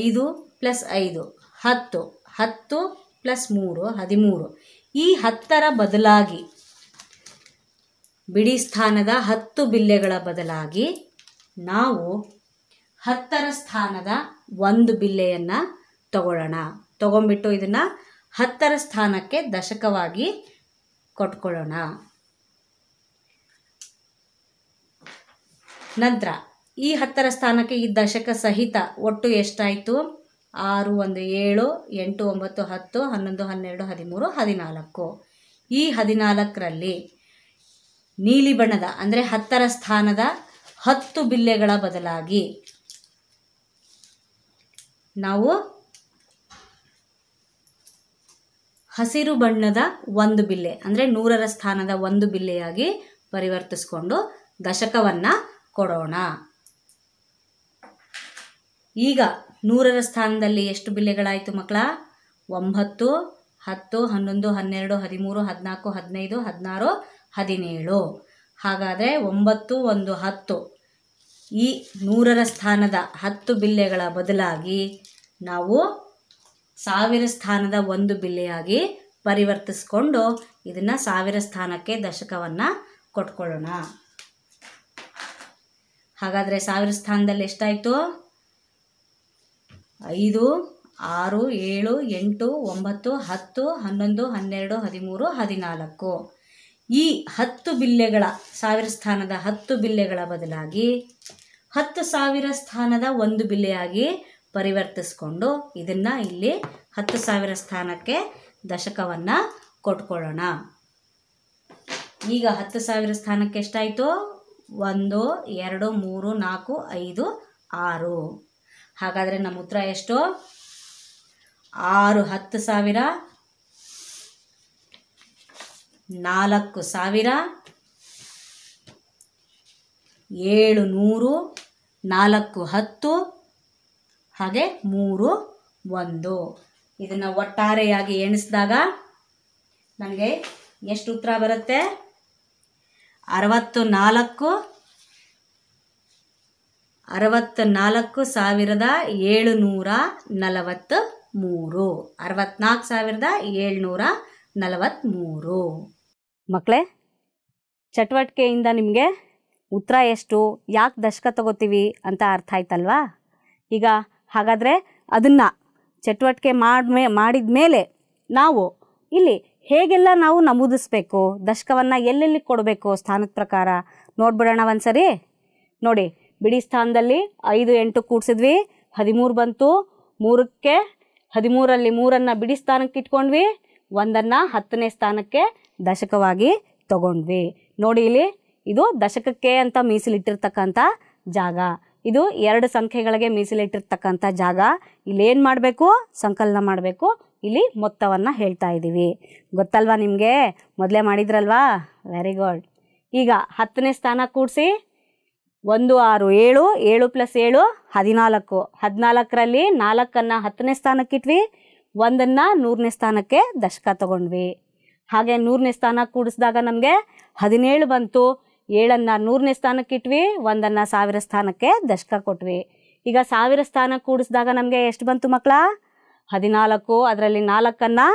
ಐದು ಪ್ಲಸ್ ಐದು ಹತ್ತು ಹತ್ತು ಪ್ಲಸ್ ಮೂರು ಹದಿಮೂರು ಈ ಹತ್ತರ ಬದಲಾಗಿ ಬಿಡಿ ಸ್ಥಾನದ ಹತ್ತು ಬಿಲ್ಲೆಗಳ ಬದಲಾಗಿ ನಾವು ಹತ್ತರ ಸ್ಥಾನದ ಒಂದು ಬಿಲ್ಲೆಯನ್ನು ತಗೊಳ್ಳೋಣ ತಗೊಂಬಿಟ್ಟು ಇದನ್ನು ಹತ್ತರ ಸ್ಥಾನಕ್ಕೆ ದಶಕವಾಗಿ ಕೊಟ್ಕೊಳ್ಳೋಣ ನಂತರ ಈ ಹತ್ತರ ಸ್ಥಾನಕ್ಕೆ ಈ ದಶಕ ಸಹಿತ ಒಟ್ಟು ಎಷ್ಟಾಯಿತು ಆರು ಒಂದು ಏಳು ಎಂಟು ಒಂಬತ್ತು ಹತ್ತು ಹನ್ನೊಂದು ಹನ್ನೆರಡು ಹದಿಮೂರು ಹದಿನಾಲ್ಕು ಈ ಹದಿನಾಲ್ಕರಲ್ಲಿ ನೀಲಿ ಬಣ್ಣದ ಅಂದರೆ ಹತ್ತರ ಸ್ಥಾನದ ಹತ್ತು ಬಿಲ್ಲೆಗಳ ಬದಲಾಗಿ ನಾವು ಹಸಿರು ಬಣ್ಣದ ಒಂದು ಬಿಲ್ಲೆ ಅಂದರೆ ನೂರರ ಸ್ಥಾನದ ಒಂದು ಬಿಲ್ಲೆಯಾಗಿ ಪರಿವರ್ತಿಸ್ಕೊಂಡು ದಶಕವನ್ನು ಕೊಡೋಣ ಈಗ ನೂರರ ಸ್ಥಾನದಲ್ಲಿ ಎಷ್ಟು ಬಿಲ್ಲೆಗಳಾಯಿತು ಮಕ್ಕಳ ಒಂಬತ್ತು ಹತ್ತು ಹನ್ನೊಂದು ಹನ್ನೆರಡು ಹದಿಮೂರು ಹದಿನಾಲ್ಕು ಹದಿನೈದು ಹದಿನಾರು ಹದಿನೇಳು ಹಾಗಾದರೆ ಒಂಬತ್ತು ಒಂದು ಹತ್ತು ಈ ನೂರರ ಸ್ಥಾನದ ಹತ್ತು ಬಿಲ್ಲೆಗಳ ಬದಲಾಗಿ ನಾವು ಸಾವಿರ ಸ್ಥಾನದ ಒಂದು ಬಿಲ್ಲೆಯಾಗಿ ಪರಿವರ್ತಿಸ್ಕೊಂಡು ಇದನ್ನು ಸಾವಿರ ಸ್ಥಾನಕ್ಕೆ ದಶಕವನ್ನು ಕೊಟ್ಕೊಳ್ಳೋಣ ಹಾಗಾದರೆ ಸಾವಿರ ಸ್ಥಾನದಲ್ಲಿ ಎಷ್ಟಾಯಿತು ಐದು ಆರು ಏಳು ಎಂಟು ಒಂಬತ್ತು ಹತ್ತು ಹನ್ನೊಂದು ಹನ್ನೆರಡು ಹದಿಮೂರು ಹದಿನಾಲ್ಕು ಈ ಹತ್ತು ಬಿಲ್ಲೆಗಳ ಸಾವಿರ ಸ್ಥಾನದ ಹತ್ತು ಬಿಲ್ಲೆಗಳ ಬದಲಾಗಿ ಹತ್ತು ಸಾವಿರ ಸ್ಥಾನದ ಒಂದು ಬಿಲ್ಲೆಯಾಗಿ ಪರಿವರ್ತಿಸ್ಕೊಂಡು ಇದನ್ನು ಇಲ್ಲಿ ಹತ್ತು ಸಾವಿರ ಸ್ಥಾನಕ್ಕೆ ದಶಕವನ್ನು ಕೊಟ್ಕೊಳ್ಳೋಣ ಈಗ ಹತ್ತು ಸಾವಿರ ಸ್ಥಾನಕ್ಕೆ ಎಷ್ಟಾಯಿತು ಒಂದು ಎರಡು ಮೂರು ನಾಲ್ಕು ಐದು ಆರು ಹಾಗಾದರೆ ನಮ್ಮ ಉತ್ತರ ಎಷ್ಟು ಆರು ಹತ್ತು ಸಾವಿರ ನಾಲ್ಕು ಸಾವಿರ ಏಳು ನೂರು ನಾಲ್ಕು ಹತ್ತು ಹಾಗೆ ಮೂರು ಒಂದು ಇದನ್ನು ಒಟ್ಟಾರೆಯಾಗಿ ಎಣಿಸಿದಾಗ ನನಗೆ ಎಷ್ಟು ಉತ್ತರ ಬರುತ್ತೆ ಅರವತ್ತು ನಾಲ್ಕು ಅರವತ್ತು ನಾಲ್ಕು ಸಾವಿರದ ಏಳುನೂರ ನಲವತ್ತು ಮೂರು ಅರವತ್ನಾಲ್ಕು ಸಾವಿರದ ಏಳ್ನೂರ ನಲವತ್ತ್ಮೂರು ಮಕ್ಕಳೇ ಚಟುವಟಿಕೆಯಿಂದ ನಿಮಗೆ ಉತ್ತರ ಎಷ್ಟು ಯಾಕೆ ದಶಕ ತಗೋತೀವಿ ಅಂತ ಅರ್ಥ ಆಯ್ತಲ್ವಾ ಈಗ ಹಾಗಾದರೆ ಅದನ್ನು ಚಟುವಟಿಕೆ ಮಾಡ್ಮೇ ಮಾಡಿದ ಮೇಲೆ ನಾವು ಇಲ್ಲಿ ಹೇಗೆಲ್ಲ ನಾವು ನಮೂದಿಸ್ಬೇಕು ದಶಕವನ್ನು ಎಲ್ಲೆಲ್ಲಿ ಕೊಡಬೇಕು ಸ್ಥಾನದ ಪ್ರಕಾರ ನೋಡ್ಬಿಡೋಣ ಒಂದು ಸರಿ ನೋಡಿ ಬಿಡಿ ಸ್ಥಾನದಲ್ಲಿ ಐದು ಎಂಟು ಕೂಡಿಸಿದ್ವಿ ಹದಿಮೂರು ಬಂತು ಮೂರಕ್ಕೆ ಹದಿಮೂರಲ್ಲಿ ಮೂರನ್ನು ಬಿಡಿ ಸ್ಥಾನಕ್ಕೆ ಇಟ್ಕೊಂಡ್ವಿ ಒಂದನ್ನು ಹತ್ತನೇ ಸ್ಥಾನಕ್ಕೆ ದಶಕವಾಗಿ ತಗೊಂಡ್ವಿ ನೋಡಿ ಇಲ್ಲಿ ಇದು ದಶಕಕ್ಕೆ ಅಂತ ಮೀಸಲಿಟ್ಟಿರ್ತಕ್ಕಂಥ ಜಾಗ ಇದು ಎರಡು ಸಂಖ್ಯೆಗಳಿಗೆ ಮೀಸಲಿಟ್ಟಿರ್ತಕ್ಕಂಥ ಜಾಗ ಇಲ್ಲಿ ಏನು ಮಾಡಬೇಕು ಸಂಕಲನ ಮಾಡಬೇಕು ಇಲ್ಲಿ ಮೊತ್ತವನ್ನು ಹೇಳ್ತಾ ಇದ್ದೀವಿ ಗೊತ್ತಲ್ವಾ ನಿಮಗೆ ಮೊದಲೇ ಮಾಡಿದ್ರಲ್ವಾ ವೆರಿ ಗುಡ್ ಈಗ ಹತ್ತನೇ ಸ್ಥಾನ ಕೂಡಿಸಿ ಒಂದು ಆರು ಏಳು ಏಳು ಪ್ಲಸ್ ಏಳು ಹದಿನಾಲ್ಕು ಹದಿನಾಲ್ಕರಲ್ಲಿ ನಾಲ್ಕನ್ನು ಹತ್ತನೇ ಸ್ಥಾನಕ್ಕಿಟ್ವಿ ಒಂದನ್ನು ನೂರನೇ ಸ್ಥಾನಕ್ಕೆ ದಶಕ ತಗೊಂಡ್ವಿ ಹಾಗೆ ನೂರನೇ ಸ್ಥಾನ ಕೂಡಿಸಿದಾಗ ನಮಗೆ ಹದಿನೇಳು ಬಂತು ಏಳನ್ನು ನೂರನೇ ಸ್ಥಾನಕ್ಕೆ ಇಟ್ವಿ ಒಂದನ್ನು ಸಾವಿರ ಸ್ಥಾನಕ್ಕೆ ದಶಕ ಕೊಟ್ವಿ ಈಗ ಸಾವಿರ ಸ್ಥಾನ ಕೂಡಿಸಿದಾಗ ನಮಗೆ ಎಷ್ಟು ಬಂತು ಮಕ್ಕಳ ಹದಿನಾಲ್ಕು ಅದರಲ್ಲಿ ನಾಲ್ಕನ್ನು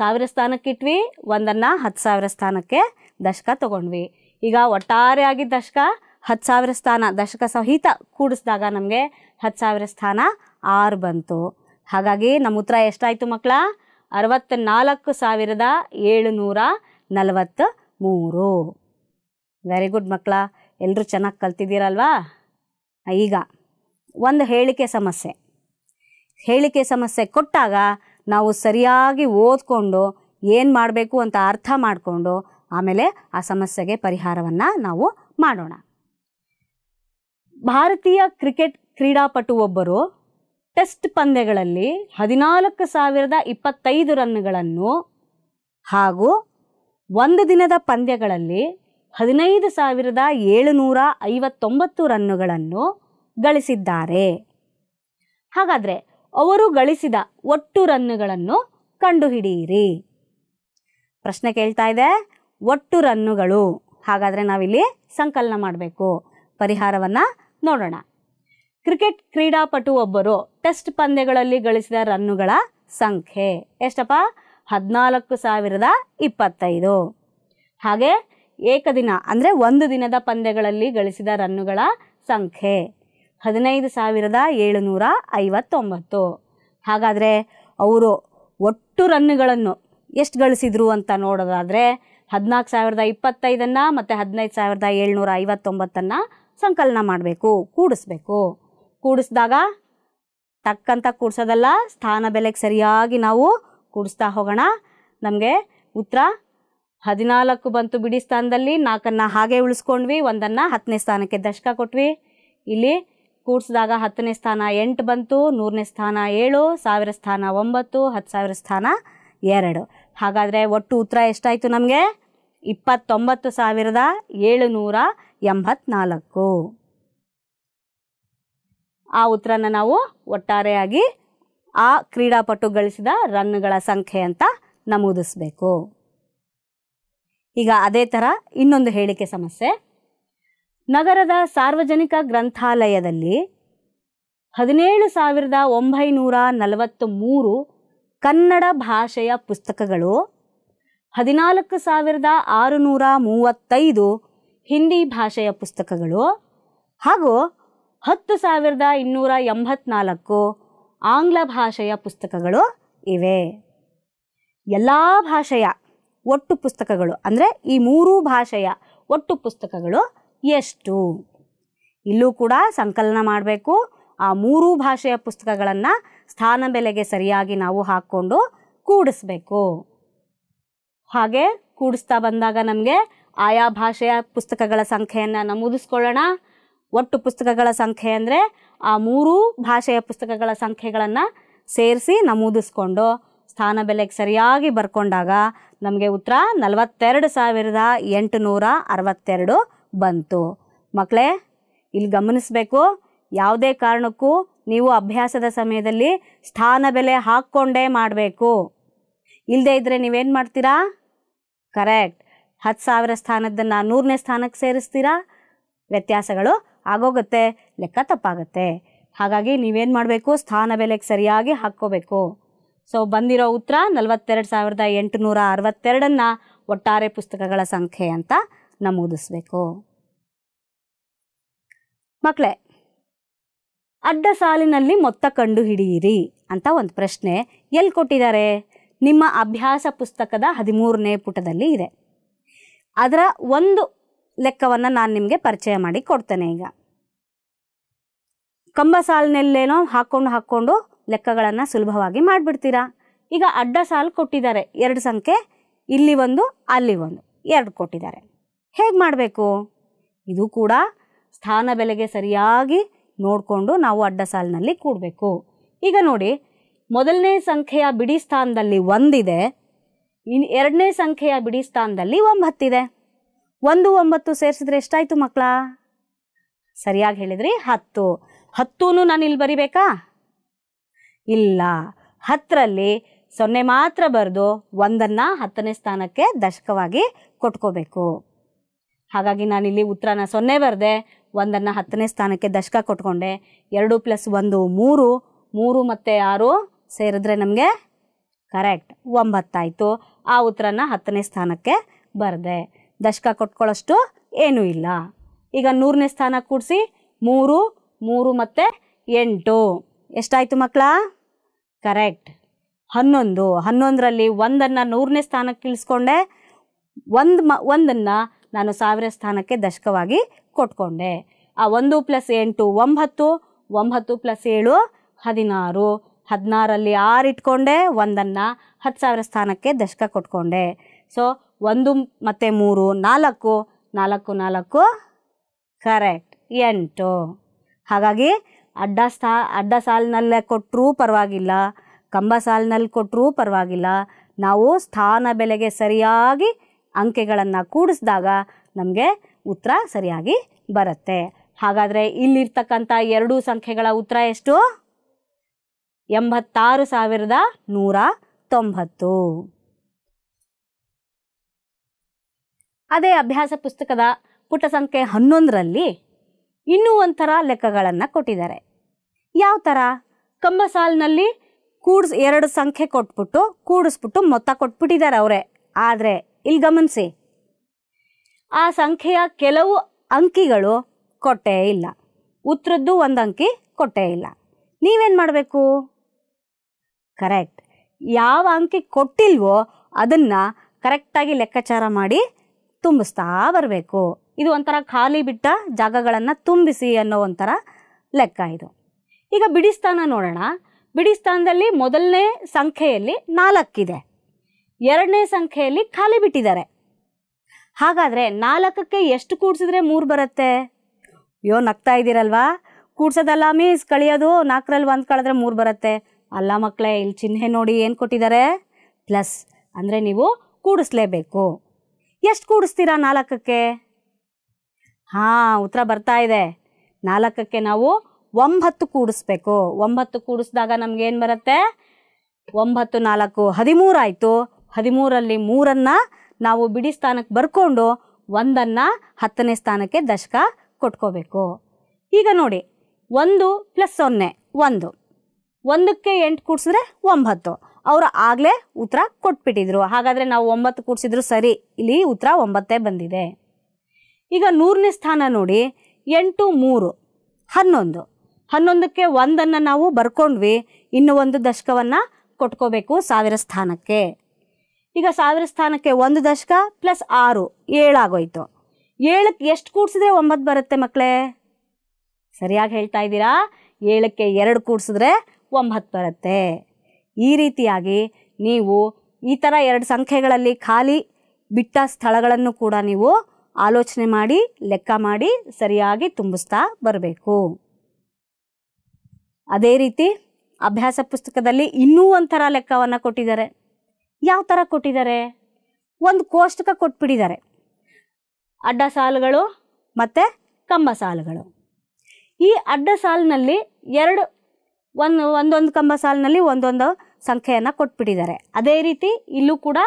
ಸಾವಿರ ಸ್ಥಾನಕ್ಕೆ ಇಟ್ವಿ ಒಂದನ್ನು ಹತ್ತು ಸಾವಿರ ಸ್ಥಾನಕ್ಕೆ ದಶಕ ತೊಗೊಂಡ್ವಿ ಈಗ ಒಟ್ಟಾರೆಯಾಗಿ ದಶಕ ಹತ್ತು ಸಾವಿರ ಸ್ಥಾನ ದಶಕ ಸಹಿತ ಕೂಡಿಸಿದಾಗ ನಮಗೆ ಹತ್ತು ಸಾವಿರ ಸ್ಥಾನ ಆರು ಬಂತು ಹಾಗಾಗಿ ನಮ್ಮ ಉತ್ತರ ಎಷ್ಟಾಯಿತು ಮಕ್ಕಳ ಅರವತ್ತ್ನಾಲ್ಕು ಸಾವಿರದ ಏಳುನೂರ ನಲವತ್ತ ಮೂರು ವೆರಿ ಗುಡ್ ಮಕ್ಕಳ ಎಲ್ಲರೂ ಚೆನ್ನಾಗಿ ಕಲ್ತಿದ್ದೀರಲ್ವಾ ಈಗ ಒಂದು ಹೇಳಿಕೆ ಸಮಸ್ಯೆ ಹೇಳಿಕೆ ಸಮಸ್ಯೆ ಕೊಟ್ಟಾಗ ನಾವು ಸರಿಯಾಗಿ ಓದ್ಕೊಂಡು ಏನು ಮಾಡಬೇಕು ಅಂತ ಅರ್ಥ ಮಾಡಿಕೊಂಡು ಆಮೇಲೆ ಆ ಸಮಸ್ಯೆಗೆ ಪರಿಹಾರವನ್ನು ನಾವು ಮಾಡೋಣ ಭಾರತೀಯ ಕ್ರಿಕೆಟ್ ಕ್ರೀಡಾಪಟು ಒಬ್ಬರು ಟೆಸ್ಟ್ ಪಂದ್ಯಗಳಲ್ಲಿ ಹದಿನಾಲ್ಕು ಸಾವಿರದ ಇಪ್ಪತ್ತೈದು ರನ್ಗಳನ್ನು ಹಾಗೂ ಒಂದು ದಿನದ ಪಂದ್ಯಗಳಲ್ಲಿ ಹದಿನೈದು ಸಾವಿರದ ಏಳುನೂರ ಐವತ್ತೊಂಬತ್ತು ರನ್ನುಗಳನ್ನು ಗಳಿಸಿದ್ದಾರೆ ಹಾಗಾದರೆ ಅವರು ಗಳಿಸಿದ ಒಟ್ಟು ರನ್ನುಗಳನ್ನು ಕಂಡುಹಿಡಿಯಿರಿ ಪ್ರಶ್ನೆ ಕೇಳ್ತಾ ಇದೆ ಒಟ್ಟು ರನ್ನುಗಳು ಹಾಗಾದರೆ ನಾವಿಲ್ಲಿ ಸಂಕಲನ ಮಾಡಬೇಕು ಪರಿಹಾರವನ್ನು ನೋಡೋಣ ಕ್ರಿಕೆಟ್ ಕ್ರೀಡಾಪಟು ಒಬ್ಬರು ಟೆಸ್ಟ್ ಪಂದ್ಯಗಳಲ್ಲಿ ಗಳಿಸಿದ ರನ್ನುಗಳ ಸಂಖ್ಯೆ ಎಷ್ಟಪ್ಪ ಹದಿನಾಲ್ಕು ಸಾವಿರದ ಇಪ್ಪತ್ತೈದು ಹಾಗೆ ಏಕದಿನ ಅಂದರೆ ಒಂದು ದಿನದ ಪಂದ್ಯಗಳಲ್ಲಿ ಗಳಿಸಿದ ರನ್ನುಗಳ ಸಂಖ್ಯೆ ಹದಿನೈದು ಸಾವಿರದ ಏಳುನೂರ ಐವತ್ತೊಂಬತ್ತು ಹಾಗಾದರೆ ಅವರು ಒಟ್ಟು ರನ್ನುಗಳನ್ನು ಎಷ್ಟು ಗಳಿಸಿದರು ಅಂತ ನೋಡೋದಾದರೆ ಹದಿನಾಲ್ಕು ಸಾವಿರದ ಇಪ್ಪತ್ತೈದನ್ನು ಮತ್ತು ಹದಿನೈದು ಸಾವಿರದ ಏಳ್ನೂರ ಐವತ್ತೊಂಬತ್ತನ್ನು ಸಂಕಲನ ಮಾಡಬೇಕು ಕೂಡಿಸ್ಬೇಕು ಕೂಡಿಸಿದಾಗ ತಕ್ಕಂತ ಕೂಡಿಸೋದಲ್ಲ ಸ್ಥಾನ ಬೆಲೆಗೆ ಸರಿಯಾಗಿ ನಾವು ಕೂಡಿಸ್ತಾ ಹೋಗೋಣ ನಮಗೆ ಉತ್ತರ ಹದಿನಾಲ್ಕು ಬಂತು ಬಿಡಿ ಸ್ಥಾನದಲ್ಲಿ ನಾಲ್ಕನ್ನು ಹಾಗೆ ಉಳಿಸ್ಕೊಂಡ್ವಿ ಒಂದನ್ನು ಹತ್ತನೇ ಸ್ಥಾನಕ್ಕೆ ದಶಕ ಕೊಟ್ವಿ ಇಲ್ಲಿ ಕೂಡಿಸಿದಾಗ ಹತ್ತನೇ ಸ್ಥಾನ ಎಂಟು ಬಂತು ನೂರನೇ ಸ್ಥಾನ ಏಳು ಸಾವಿರ ಸ್ಥಾನ ಒಂಬತ್ತು ಹತ್ತು ಸಾವಿರ ಸ್ಥಾನ ಎರಡು ಹಾಗಾದರೆ ಒಟ್ಟು ಉತ್ತರ ಎಷ್ಟಾಯಿತು ನಮಗೆ ಇಪ್ಪತ್ತೊಂಬತ್ತು ಸಾವಿರದ ಏಳುನೂರ ಎಂಬತ್ನಾಲ್ಕು ಆ ಉತ್ತರನ ನಾವು ಒಟ್ಟಾರೆಯಾಗಿ ಆ ಕ್ರೀಡಾಪಟು ಗಳಿಸಿದ ರನ್ಗಳ ಸಂಖ್ಯೆ ಅಂತ ನಮೂದಿಸಬೇಕು ಈಗ ಅದೇ ಥರ ಇನ್ನೊಂದು ಹೇಳಿಕೆ ಸಮಸ್ಯೆ ನಗರದ ಸಾರ್ವಜನಿಕ ಗ್ರಂಥಾಲಯದಲ್ಲಿ ಹದಿನೇಳು ಸಾವಿರದ ಒಂಬೈನೂರ ನಲವತ್ತು ಮೂರು ಕನ್ನಡ ಭಾಷೆಯ ಪುಸ್ತಕಗಳು ಹದಿನಾಲ್ಕು ಸಾವಿರದ ಆರುನೂರ ಮೂವತ್ತೈದು ಹಿಂದಿ ಭಾಷೆಯ ಪುಸ್ತಕಗಳು ಹಾಗೂ ಹತ್ತು ಸಾವಿರದ ಇನ್ನೂರ ಎಂಬತ್ನಾಲ್ಕು ಆಂಗ್ಲ ಭಾಷೆಯ ಪುಸ್ತಕಗಳು ಇವೆ ಎಲ್ಲ ಭಾಷೆಯ ಒಟ್ಟು ಪುಸ್ತಕಗಳು ಅಂದರೆ ಈ ಮೂರೂ ಭಾಷೆಯ ಒಟ್ಟು ಪುಸ್ತಕಗಳು ಎಷ್ಟು ಇಲ್ಲೂ ಕೂಡ ಸಂಕಲನ ಮಾಡಬೇಕು ಆ ಮೂರೂ ಭಾಷೆಯ ಪುಸ್ತಕಗಳನ್ನು ಸ್ಥಾನ ಬೆಲೆಗೆ ಸರಿಯಾಗಿ ನಾವು ಹಾಕ್ಕೊಂಡು ಕೂಡಿಸ್ಬೇಕು ಹಾಗೆ ಕೂಡಿಸ್ತಾ ಬಂದಾಗ ನಮಗೆ ಆಯಾ ಭಾಷೆಯ ಪುಸ್ತಕಗಳ ಸಂಖ್ಯೆಯನ್ನು ನಮೂದಿಸ್ಕೊಳ್ಳೋಣ ಒಟ್ಟು ಪುಸ್ತಕಗಳ ಸಂಖ್ಯೆ ಅಂದರೆ ಆ ಮೂರೂ ಭಾಷೆಯ ಪುಸ್ತಕಗಳ ಸಂಖ್ಯೆಗಳನ್ನು ಸೇರಿಸಿ ನಮೂದಿಸ್ಕೊಂಡು ಸ್ಥಾನ ಬೆಲೆಗೆ ಸರಿಯಾಗಿ ಬರ್ಕೊಂಡಾಗ ನಮಗೆ ಉತ್ತರ ನಲವತ್ತೆರಡು ಸಾವಿರದ ನೂರ ಅರವತ್ತೆರಡು ಬಂತು ಮಕ್ಕಳೇ ಇಲ್ಲಿ ಗಮನಿಸಬೇಕು ಯಾವುದೇ ಕಾರಣಕ್ಕೂ ನೀವು ಅಭ್ಯಾಸದ ಸಮಯದಲ್ಲಿ ಸ್ಥಾನ ಬೆಲೆ ಹಾಕ್ಕೊಂಡೇ ಮಾಡಬೇಕು ಇಲ್ಲದೇ ಇದ್ದರೆ ನೀವೇನು ಮಾಡ್ತೀರಾ ಕರೆಕ್ಟ್ ಹತ್ತು ಸಾವಿರ ಸ್ಥಾನದನ್ನು ನೂರನೇ ಸ್ಥಾನಕ್ಕೆ ಸೇರಿಸ್ತೀರಾ ವ್ಯತ್ಯಾಸಗಳು ಆಗೋಗುತ್ತೆ ಲೆಕ್ಕ ತಪ್ಪಾಗುತ್ತೆ ಹಾಗಾಗಿ ನೀವೇನು ಮಾಡಬೇಕು ಸ್ಥಾನ ಬೆಲೆಗೆ ಸರಿಯಾಗಿ ಹಾಕ್ಕೋಬೇಕು ಸೊ ಬಂದಿರೋ ಉತ್ತರ ನಲವತ್ತೆರಡು ಸಾವಿರದ ಎಂಟುನೂರ ಅರವತ್ತೆರಡನ್ನು ಒಟ್ಟಾರೆ ಪುಸ್ತಕಗಳ ಸಂಖ್ಯೆ ಅಂತ ನಮೂದಿಸಬೇಕು ಮಕ್ಕಳೇ ಅಡ್ಡ ಸಾಲಿನಲ್ಲಿ ಮೊತ್ತ ಕಂಡು ಹಿಡಿಯಿರಿ ಅಂತ ಒಂದು ಪ್ರಶ್ನೆ ಎಲ್ಲಿ ಕೊಟ್ಟಿದ್ದಾರೆ ನಿಮ್ಮ ಅಭ್ಯಾಸ ಪುಸ್ತಕದ ಹದಿಮೂರನೇ ಪುಟದಲ್ಲಿ ಇದೆ ಅದರ ಒಂದು ಲೆಕ್ಕವನ್ನು ನಾನು ನಿಮಗೆ ಪರಿಚಯ ಮಾಡಿ ಕೊಡ್ತೇನೆ ಈಗ ಕಂಬ ಸಾಲಿನಲ್ಲೇನೋ ಹಾಕ್ಕೊಂಡು ಹಾಕ್ಕೊಂಡು ಲೆಕ್ಕಗಳನ್ನು ಸುಲಭವಾಗಿ ಮಾಡಿಬಿಡ್ತೀರಾ ಈಗ ಅಡ್ಡ ಸಾಲು ಕೊಟ್ಟಿದ್ದಾರೆ ಎರಡು ಸಂಖ್ಯೆ ಇಲ್ಲಿ ಒಂದು ಅಲ್ಲಿ ಒಂದು ಎರಡು ಕೊಟ್ಟಿದ್ದಾರೆ ಹೇಗೆ ಮಾಡಬೇಕು ಇದು ಕೂಡ ಸ್ಥಾನ ಬೆಲೆಗೆ ಸರಿಯಾಗಿ ನೋಡಿಕೊಂಡು ನಾವು ಅಡ್ಡ ಸಾಲಿನಲ್ಲಿ ಕೂಡಬೇಕು ಈಗ ನೋಡಿ ಮೊದಲನೇ ಸಂಖ್ಯೆಯ ಬಿಡಿ ಸ್ಥಾನದಲ್ಲಿ ಒಂದಿದೆ ಇನ್ ಎರಡನೇ ಸಂಖ್ಯೆಯ ಬಿಡಿ ಸ್ಥಾನದಲ್ಲಿ ಒಂಬತ್ತಿದೆ ಒಂದು ಒಂಬತ್ತು ಸೇರಿಸಿದ್ರೆ ಎಷ್ಟಾಯಿತು ಮಕ್ಕಳ ಸರಿಯಾಗಿ ಹೇಳಿದ್ರಿ ಹತ್ತು ಹತ್ತೂ ನಾನು ಇಲ್ಲಿ ಬರಿಬೇಕಾ ಇಲ್ಲ ಹತ್ತರಲ್ಲಿ ಸೊನ್ನೆ ಮಾತ್ರ ಬರೆದು ಒಂದನ್ನು ಹತ್ತನೇ ಸ್ಥಾನಕ್ಕೆ ದಶಕವಾಗಿ ಕೊಟ್ಕೋಬೇಕು ಹಾಗಾಗಿ ನಾನಿಲ್ಲಿ ಉತ್ತರನ ಸೊನ್ನೆ ಬರೆದೆ ಒಂದನ್ನು ಹತ್ತನೇ ಸ್ಥಾನಕ್ಕೆ ದಶಕ ಕೊಟ್ಕೊಂಡೆ ಎರಡು ಪ್ಲಸ್ ಒಂದು ಮೂರು ಮೂರು ಮತ್ತು ಆರು ಸೇರಿದ್ರೆ ನಮಗೆ ಕರೆಕ್ಟ್ ಒಂಬತ್ತಾಯಿತು ಆ ಉತ್ತರನ ಹತ್ತನೇ ಸ್ಥಾನಕ್ಕೆ ಬರೆದೆ ದಶಕ ಕೊಟ್ಕೊಳ್ಳೋಷ್ಟು ಏನೂ ಇಲ್ಲ ಈಗ ನೂರನೇ ಸ್ಥಾನ ಕೂಡಿಸಿ ಮೂರು ಮೂರು ಮತ್ತು ಎಂಟು ಎಷ್ಟಾಯಿತು ಮಕ್ಕಳ ಕರೆಕ್ಟ್ ಹನ್ನೊಂದು ಹನ್ನೊಂದರಲ್ಲಿ ಒಂದನ್ನು ನೂರನೇ ಸ್ಥಾನಕ್ಕೆ ಇಳಿಸ್ಕೊಂಡೆ ಒಂದು ಮ ಒಂದನ್ನು ನಾನು ಸಾವಿರ ಸ್ಥಾನಕ್ಕೆ ದಶಕವಾಗಿ ಕೊಟ್ಕೊಂಡೆ ಆ ಒಂದು ಪ್ಲಸ್ ಎಂಟು ಒಂಬತ್ತು ಒಂಬತ್ತು ಪ್ಲಸ್ ಏಳು ಹದಿನಾರು ಹದಿನಾರಲ್ಲಿ ಆರು ಇಟ್ಕೊಂಡೆ ಒಂದನ್ನು ಹತ್ತು ಸಾವಿರ ಸ್ಥಾನಕ್ಕೆ ದಶಕ ಕೊಟ್ಕೊಂಡೆ ಸೊ ಒಂದು ಮತ್ತು ಮೂರು ನಾಲ್ಕು ನಾಲ್ಕು ನಾಲ್ಕು ಕರೆಕ್ಟ್ ಎಂಟು ಹಾಗಾಗಿ ಅಡ್ಡ ಸ್ಥಾ ಅಡ್ಡ ಸಾಲಿನಲ್ಲೇ ಕೊಟ್ಟರೂ ಪರವಾಗಿಲ್ಲ ಕಂಬ ಸಾಲಿನಲ್ಲಿ ಕೊಟ್ಟರೂ ಪರವಾಗಿಲ್ಲ ನಾವು ಸ್ಥಾನ ಬೆಲೆಗೆ ಸರಿಯಾಗಿ ಅಂಕೆಗಳನ್ನು ಕೂಡಿಸಿದಾಗ ನಮಗೆ ಉತ್ತರ ಸರಿಯಾಗಿ ಬರುತ್ತೆ ಹಾಗಾದರೆ ಇಲ್ಲಿರ್ತಕ್ಕಂಥ ಎರಡೂ ಸಂಖ್ಯೆಗಳ ಉತ್ತರ ಎಷ್ಟು ಎಂಬತ್ತಾರು ಸಾವಿರದ ನೂರ ತೊಂಬತ್ತು ಅದೇ ಅಭ್ಯಾಸ ಪುಸ್ತಕದ ಪುಟ ಸಂಖ್ಯೆ ಹನ್ನೊಂದರಲ್ಲಿ ಇನ್ನೂ ಒಂಥರ ಲೆಕ್ಕಗಳನ್ನು ಕೊಟ್ಟಿದ್ದಾರೆ ಯಾವ ಥರ ಕಂಬ ಸಾಲಿನಲ್ಲಿ ಎರಡು ಸಂಖ್ಯೆ ಕೊಟ್ಬಿಟ್ಟು ಕೂಡಿಸ್ಬಿಟ್ಟು ಮೊತ್ತ ಕೊಟ್ಬಿಟ್ಟಿದ್ದಾರೆ ಅವರೇ ಆದರೆ ಇಲ್ಲಿ ಗಮನಿಸಿ ಆ ಸಂಖ್ಯೆಯ ಕೆಲವು ಅಂಕಿಗಳು ಕೊಟ್ಟೇ ಇಲ್ಲ ಉತ್ತರದ್ದು ಒಂದು ಅಂಕಿ ಕೊಟ್ಟೇ ಇಲ್ಲ ನೀವೇನು ಮಾಡಬೇಕು ಕರೆಕ್ಟ್ ಯಾವ ಅಂಕಿ ಕೊಟ್ಟಿಲ್ವೋ ಅದನ್ನು ಕರೆಕ್ಟಾಗಿ ಲೆಕ್ಕಾಚಾರ ಮಾಡಿ ತುಂಬಿಸ್ತಾ ಬರಬೇಕು ಇದು ಒಂಥರ ಖಾಲಿ ಬಿಟ್ಟ ಜಾಗಗಳನ್ನು ತುಂಬಿಸಿ ಅನ್ನೋ ಒಂಥರ ಲೆಕ್ಕ ಇದು ಈಗ ಬಿಡಿಸ್ತಾನ ನೋಡೋಣ ಬಿಡಿಸ್ತಾನದಲ್ಲಿ ಮೊದಲನೇ ಸಂಖ್ಯೆಯಲ್ಲಿ ನಾಲ್ಕಿದೆ ಎರಡನೇ ಸಂಖ್ಯೆಯಲ್ಲಿ ಖಾಲಿ ಬಿಟ್ಟಿದ್ದಾರೆ ಹಾಗಾದರೆ ನಾಲ್ಕಕ್ಕೆ ಎಷ್ಟು ಕೂಡಿಸಿದ್ರೆ ಮೂರು ಬರುತ್ತೆ ಅಯ್ಯೋ ನಗ್ತಾ ಇದ್ದೀರಲ್ವಾ ಕೂಡ್ಸೋದಲ್ಲ ಮೀಸ್ ಕಳಿಯೋದು ನಾಲ್ಕರಲ್ಲಿ ಒಂದು ಕಳೆದ್ರೆ ಮೂರು ಬರುತ್ತೆ ಅಲ್ಲ ಮಕ್ಕಳೇ ಇಲ್ಲಿ ಚಿಹ್ನೆ ನೋಡಿ ಏನು ಕೊಟ್ಟಿದ್ದಾರೆ ಪ್ಲಸ್ ಅಂದರೆ ನೀವು ಕೂಡಿಸ್ಲೇಬೇಕು ಎಷ್ಟು ಕೂಡಿಸ್ತೀರಾ ನಾಲ್ಕಕ್ಕೆ ಹಾಂ ಉತ್ತರ ಬರ್ತಾ ಇದೆ ನಾಲ್ಕಕ್ಕೆ ನಾವು ಒಂಬತ್ತು ಕೂಡಿಸ್ಬೇಕು ಒಂಬತ್ತು ಕೂಡಿಸಿದಾಗ ನಮಗೇನು ಬರುತ್ತೆ ಒಂಬತ್ತು ನಾಲ್ಕು ಹದಿಮೂರಾಯಿತು ಹದಿಮೂರಲ್ಲಿ ಮೂರನ್ನು ನಾವು ಬಿಡಿ ಸ್ಥಾನಕ್ಕೆ ಬರ್ಕೊಂಡು ಒಂದನ್ನು ಹತ್ತನೇ ಸ್ಥಾನಕ್ಕೆ ದಶಕ ಕೊಟ್ಕೋಬೇಕು ಈಗ ನೋಡಿ ಒಂದು ಪ್ಲಸ್ ಸೊನ್ನೆ ಒಂದು ಒಂದಕ್ಕೆ ಎಂಟು ಕೂಡಿಸಿದ್ರೆ ಒಂಬತ್ತು ಅವರು ಆಗಲೇ ಉತ್ತರ ಕೊಟ್ಬಿಟ್ಟಿದ್ರು ಹಾಗಾದರೆ ನಾವು ಒಂಬತ್ತು ಕೂಡಿಸಿದ್ರು ಸರಿ ಇಲ್ಲಿ ಉತ್ತರ ಒಂಬತ್ತೇ ಬಂದಿದೆ ಈಗ ನೂರನೇ ಸ್ಥಾನ ನೋಡಿ ಎಂಟು ಮೂರು ಹನ್ನೊಂದು ಹನ್ನೊಂದಕ್ಕೆ ಒಂದನ್ನು ನಾವು ಬರ್ಕೊಂಡ್ವಿ ಇನ್ನು ಒಂದು ದಶಕವನ್ನು ಕೊಟ್ಕೋಬೇಕು ಸಾವಿರ ಸ್ಥಾನಕ್ಕೆ ಈಗ ಸಾವಿರ ಸ್ಥಾನಕ್ಕೆ ಒಂದು ದಶಕ ಪ್ಲಸ್ ಆರು ಏಳಾಗೋಯ್ತು ಏಳಕ್ಕೆ ಎಷ್ಟು ಕೂಡಿಸಿದ್ರೆ ಒಂಬತ್ತು ಬರುತ್ತೆ ಮಕ್ಕಳೇ ಸರಿಯಾಗಿ ಹೇಳ್ತಾ ಇದ್ದೀರಾ ಏಳಕ್ಕೆ ಎರಡು ಕೂಡಿಸಿದ್ರೆ ಒಂಬತ್ತು ಬರುತ್ತೆ ಈ ರೀತಿಯಾಗಿ ನೀವು ಈ ಥರ ಎರಡು ಸಂಖ್ಯೆಗಳಲ್ಲಿ ಖಾಲಿ ಬಿಟ್ಟ ಸ್ಥಳಗಳನ್ನು ಕೂಡ ನೀವು ಆಲೋಚನೆ ಮಾಡಿ ಲೆಕ್ಕ ಮಾಡಿ ಸರಿಯಾಗಿ ತುಂಬಿಸ್ತಾ ಬರಬೇಕು ಅದೇ ರೀತಿ ಅಭ್ಯಾಸ ಪುಸ್ತಕದಲ್ಲಿ ಇನ್ನೂ ಒಂಥರ ಲೆಕ್ಕವನ್ನು ಕೊಟ್ಟಿದ್ದಾರೆ ಯಾವ ಥರ ಕೊಟ್ಟಿದ್ದಾರೆ ಒಂದು ಕೋಷ್ಟಕ ಕೊಟ್ಬಿಟ್ಟಿದ್ದಾರೆ ಅಡ್ಡ ಸಾಲುಗಳು ಮತ್ತು ಕಂಬ ಸಾಲುಗಳು ಈ ಅಡ್ಡ ಸಾಲಿನಲ್ಲಿ ಎರಡು ಒಂದು ಒಂದೊಂದು ಕಂಬ ಸಾಲಿನಲ್ಲಿ ಒಂದೊಂದು ಸಂಖ್ಯೆಯನ್ನು ಕೊಟ್ಬಿಟ್ಟಿದ್ದಾರೆ ಅದೇ ರೀತಿ ಇಲ್ಲೂ ಕೂಡ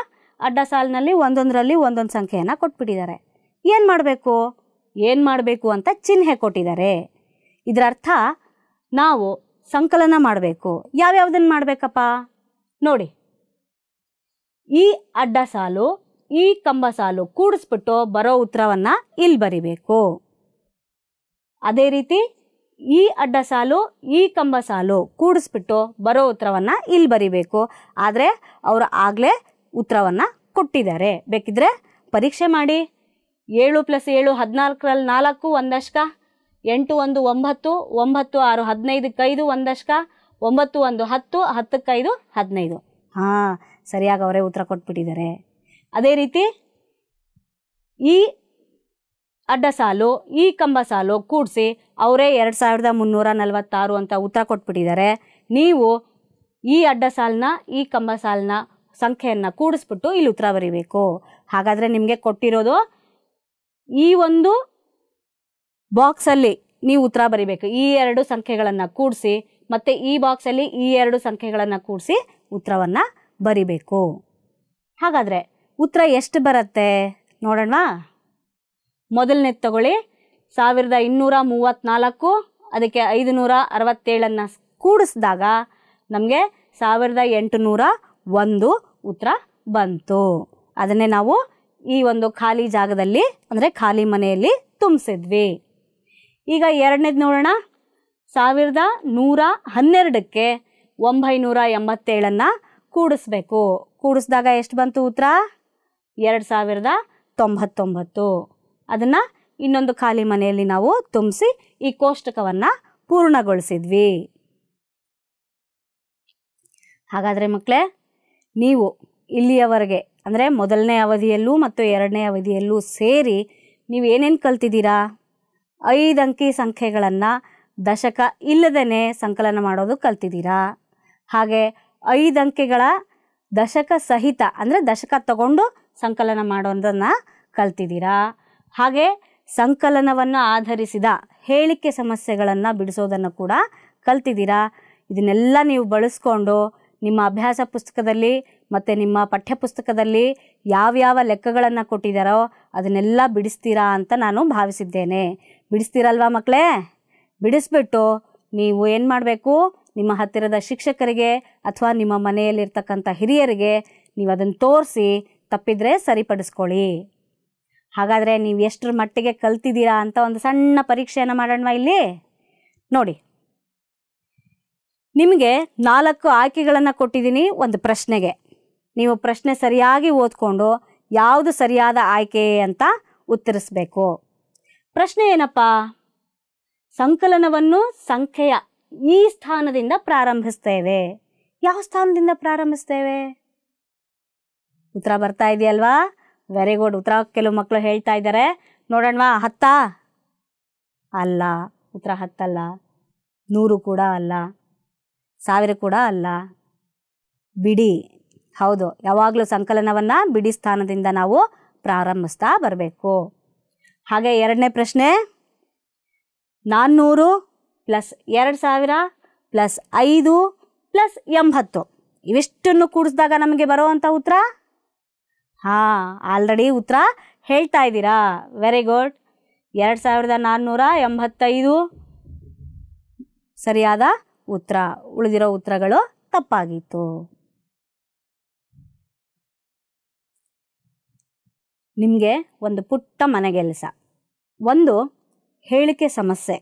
ಅಡ್ಡ ಸಾಲಿನಲ್ಲಿ ಒಂದೊಂದರಲ್ಲಿ ಒಂದೊಂದು ಸಂಖ್ಯೆಯನ್ನು ಕೊಟ್ಬಿಟ್ಟಿದ್ದಾರೆ ಏನು ಮಾಡಬೇಕು ಏನು ಮಾಡಬೇಕು ಅಂತ ಚಿಹ್ನೆ ಕೊಟ್ಟಿದ್ದಾರೆ ಇದರ ಅರ್ಥ ನಾವು ಸಂಕಲನ ಮಾಡಬೇಕು ಯಾವ್ಯಾವುದನ್ನು ಮಾಡಬೇಕಪ್ಪ ನೋಡಿ ಈ ಅಡ್ಡ ಸಾಲು ಈ ಕಂಬ ಸಾಲು ಕೂಡಿಸ್ಬಿಟ್ಟು ಬರೋ ಉತ್ತರವನ್ನು ಇಲ್ಲಿ ಬರಿಬೇಕು ಅದೇ ರೀತಿ ಈ ಅಡ್ಡ ಸಾಲು ಈ ಕಂಬ ಸಾಲು ಕೂಡಿಸ್ಬಿಟ್ಟು ಬರೋ ಉತ್ತರವನ್ನು ಇಲ್ಲಿ ಬರಿಬೇಕು ಆದರೆ ಅವರು ಆಗಲೇ ಉತ್ತರವನ್ನು ಕೊಟ್ಟಿದ್ದಾರೆ ಬೇಕಿದ್ರೆ ಪರೀಕ್ಷೆ ಮಾಡಿ ಏಳು ಪ್ಲಸ್ ಏಳು ಹದಿನಾಲ್ಕರಲ್ಲಿ ನಾಲ್ಕು ಒಂದಷ್ಟ ಎಂಟು ಒಂದು ಒಂಬತ್ತು ಒಂಬತ್ತು ಆರು ಹದಿನೈದಕ್ಕೆ ಐದು ಒಂದಷ್ಟ ಒಂಬತ್ತು ಒಂದು ಹತ್ತು ಹತ್ತಕ್ಕೈದು ಹದಿನೈದು ಹಾಂ ಸರಿಯಾಗಿ ಅವರೇ ಉತ್ತರ ಕೊಟ್ಬಿಟ್ಟಿದ್ದಾರೆ ಅದೇ ರೀತಿ ಈ ಅಡ್ಡ ಸಾಲು ಈ ಕಂಬ ಸಾಲು ಕೂಡಿಸಿ ಅವರೇ ಎರಡು ಸಾವಿರದ ಮುನ್ನೂರ ನಲವತ್ತಾರು ಅಂತ ಉತ್ತರ ಕೊಟ್ಬಿಟ್ಟಿದ್ದಾರೆ ನೀವು ಈ ಅಡ್ಡ ಸಾಲನ್ನ ಈ ಕಂಬ ಸಾಲನ್ನ ಸಂಖ್ಯೆಯನ್ನು ಕೂಡಿಸ್ಬಿಟ್ಟು ಇಲ್ಲಿ ಉತ್ತರ ಬರೀಬೇಕು ಹಾಗಾದರೆ ನಿಮಗೆ ಕೊಟ್ಟಿರೋದು ಈ ಒಂದು ಬಾಕ್ಸಲ್ಲಿ ನೀವು ಉತ್ತರ ಬರಿಬೇಕು ಈ ಎರಡು ಸಂಖ್ಯೆಗಳನ್ನು ಕೂಡಿಸಿ ಮತ್ತು ಈ ಬಾಕ್ಸಲ್ಲಿ ಈ ಎರಡು ಸಂಖ್ಯೆಗಳನ್ನು ಕೂಡಿಸಿ ಉತ್ತರವನ್ನು ಬರಿಬೇಕು ಹಾಗಾದರೆ ಉತ್ತರ ಎಷ್ಟು ಬರುತ್ತೆ ನೋಡೋಣವಾ ಮೊದಲನೇ ತಗೊಳ್ಳಿ ಸಾವಿರದ ಇನ್ನೂರ ಮೂವತ್ತ್ನಾಲ್ಕು ಅದಕ್ಕೆ ಐದು ನೂರ ಅರವತ್ತೇಳನ್ನು ಕೂಡಿಸಿದಾಗ ನಮಗೆ ಸಾವಿರದ ಎಂಟುನೂರ ಒಂದು ಉತ್ತರ ಬಂತು ಅದನ್ನೇ ನಾವು ಈ ಒಂದು ಖಾಲಿ ಜಾಗದಲ್ಲಿ ಅಂದರೆ ಖಾಲಿ ಮನೆಯಲ್ಲಿ ತುಂಬಿಸಿದ್ವಿ ಈಗ ಎರಡನೇದು ನೋಡೋಣ ಸಾವಿರದ ನೂರ ಹನ್ನೆರಡಕ್ಕೆ ಒಂಬೈನೂರ ಎಂಬತ್ತೇಳನ್ನು ಕೂಡಿಸ್ಬೇಕು ಕೂಡಿಸಿದಾಗ ಎಷ್ಟು ಬಂತು ಉತ್ತರ ಎರಡು ಸಾವಿರದ ತೊಂಬತ್ತೊಂಬತ್ತು ಅದನ್ನು ಇನ್ನೊಂದು ಖಾಲಿ ಮನೆಯಲ್ಲಿ ನಾವು ತುಂಬಿಸಿ ಈ ಕೋಷ್ಟಕವನ್ನು ಪೂರ್ಣಗೊಳಿಸಿದ್ವಿ ಹಾಗಾದರೆ ಮಕ್ಕಳೇ ನೀವು ಇಲ್ಲಿಯವರೆಗೆ ಅಂದರೆ ಮೊದಲನೇ ಅವಧಿಯಲ್ಲೂ ಮತ್ತು ಎರಡನೇ ಅವಧಿಯಲ್ಲೂ ಸೇರಿ ನೀವು ಕಲ್ತಿದ್ದೀರಾ ಐದು ಅಂಕಿ ಸಂಖ್ಯೆಗಳನ್ನು ದಶಕ ಇಲ್ಲದೇ ಸಂಕಲನ ಮಾಡೋದು ಕಲ್ತಿದ್ದೀರಾ ಹಾಗೆ ಐದು ಅಂಕೆಗಳ ದಶಕ ಸಹಿತ ಅಂದರೆ ದಶಕ ತಗೊಂಡು ಸಂಕಲನ ಮಾಡೋದನ್ನು ಕಲ್ತಿದ್ದೀರಾ ಹಾಗೆ ಸಂಕಲನವನ್ನು ಆಧರಿಸಿದ ಹೇಳಿಕೆ ಸಮಸ್ಯೆಗಳನ್ನು ಬಿಡಿಸೋದನ್ನು ಕೂಡ ಕಲ್ತಿದ್ದೀರಾ ಇದನ್ನೆಲ್ಲ ನೀವು ಬಳಸ್ಕೊಂಡು ನಿಮ್ಮ ಅಭ್ಯಾಸ ಪುಸ್ತಕದಲ್ಲಿ ಮತ್ತು ನಿಮ್ಮ ಪಠ್ಯಪುಸ್ತಕದಲ್ಲಿ ಯಾವ್ಯಾವ ಲೆಕ್ಕಗಳನ್ನು ಕೊಟ್ಟಿದ್ದಾರೋ ಅದನ್ನೆಲ್ಲ ಬಿಡಿಸ್ತೀರಾ ಅಂತ ನಾನು ಭಾವಿಸಿದ್ದೇನೆ ಬಿಡಿಸ್ತೀರಲ್ವಾ ಮಕ್ಕಳೇ ಬಿಡಿಸ್ಬಿಟ್ಟು ನೀವು ಏನು ಮಾಡಬೇಕು ನಿಮ್ಮ ಹತ್ತಿರದ ಶಿಕ್ಷಕರಿಗೆ ಅಥವಾ ನಿಮ್ಮ ಮನೆಯಲ್ಲಿರ್ತಕ್ಕಂಥ ಹಿರಿಯರಿಗೆ ನೀವು ಅದನ್ನು ತೋರಿಸಿ ತಪ್ಪಿದರೆ ಸರಿಪಡಿಸ್ಕೊಳ್ಳಿ ಹಾಗಾದರೆ ನೀವು ಎಷ್ಟರ ಮಟ್ಟಿಗೆ ಕಲ್ತಿದ್ದೀರಾ ಅಂತ ಒಂದು ಸಣ್ಣ ಪರೀಕ್ಷೆಯನ್ನು ಮಾಡೋಣ ಇಲ್ಲಿ ನೋಡಿ ನಿಮಗೆ ನಾಲ್ಕು ಆಯ್ಕೆಗಳನ್ನು ಕೊಟ್ಟಿದ್ದೀನಿ ಒಂದು ಪ್ರಶ್ನೆಗೆ ನೀವು ಪ್ರಶ್ನೆ ಸರಿಯಾಗಿ ಓದ್ಕೊಂಡು ಯಾವುದು ಸರಿಯಾದ ಆಯ್ಕೆ ಅಂತ ಉತ್ತರಿಸಬೇಕು ಪ್ರಶ್ನೆ ಏನಪ್ಪ ಸಂಕಲನವನ್ನು ಸಂಖ್ಯೆಯ ಈ ಸ್ಥಾನದಿಂದ ಪ್ರಾರಂಭಿಸ್ತೇವೆ ಯಾವ ಸ್ಥಾನದಿಂದ ಪ್ರಾರಂಭಿಸ್ತೇವೆ ಉತ್ತರ ಬರ್ತಾ ಇದೆಯಲ್ವಾ ವೆರಿ ಗುಡ್ ಉತ್ತರ ಕೆಲವು ಮಕ್ಕಳು ಹೇಳ್ತಾ ಇದ್ದಾರೆ ನೋಡೋಣವಾ ಹತ್ತಾ ಅಲ್ಲ ಉತ್ತರ ಹತ್ತಲ್ಲ ನೂರು ಕೂಡ ಅಲ್ಲ ಸಾವಿರ ಕೂಡ ಅಲ್ಲ ಬಿಡಿ ಹೌದು ಯಾವಾಗಲೂ ಸಂಕಲನವನ್ನು ಬಿಡಿ ಸ್ಥಾನದಿಂದ ನಾವು ಪ್ರಾರಂಭಿಸ್ತಾ ಬರಬೇಕು ಹಾಗೆ ಎರಡನೇ ಪ್ರಶ್ನೆ ನಾನ್ನೂರು ಪ್ಲಸ್ ಎರಡು ಸಾವಿರ ಪ್ಲಸ್ ಐದು ಪ್ಲಸ್ ಎಂಬತ್ತು ಇವೆಷ್ಟನ್ನು ಕೂಡಿಸಿದಾಗ ನಮಗೆ ಬರುವಂಥ ಉತ್ತರ ಹಾಂ ಆಲ್ರೆಡಿ ಉತ್ತರ ಹೇಳ್ತಾ ಇದ್ದೀರಾ ವೆರಿ ಗುಡ್ ಎರಡು ಸಾವಿರದ ನಾನ್ನೂರ ಎಂಬತ್ತೈದು ಸರಿಯಾದ ಉತ್ತರ ಉಳಿದಿರೋ ಉತ್ತರಗಳು ತಪ್ಪಾಗಿತ್ತು ನಿಮಗೆ ಒಂದು ಪುಟ್ಟ ಮನೆಗೆಲಸ ಒಂದು ಹೇಳಿಕೆ ಸಮಸ್ಯೆ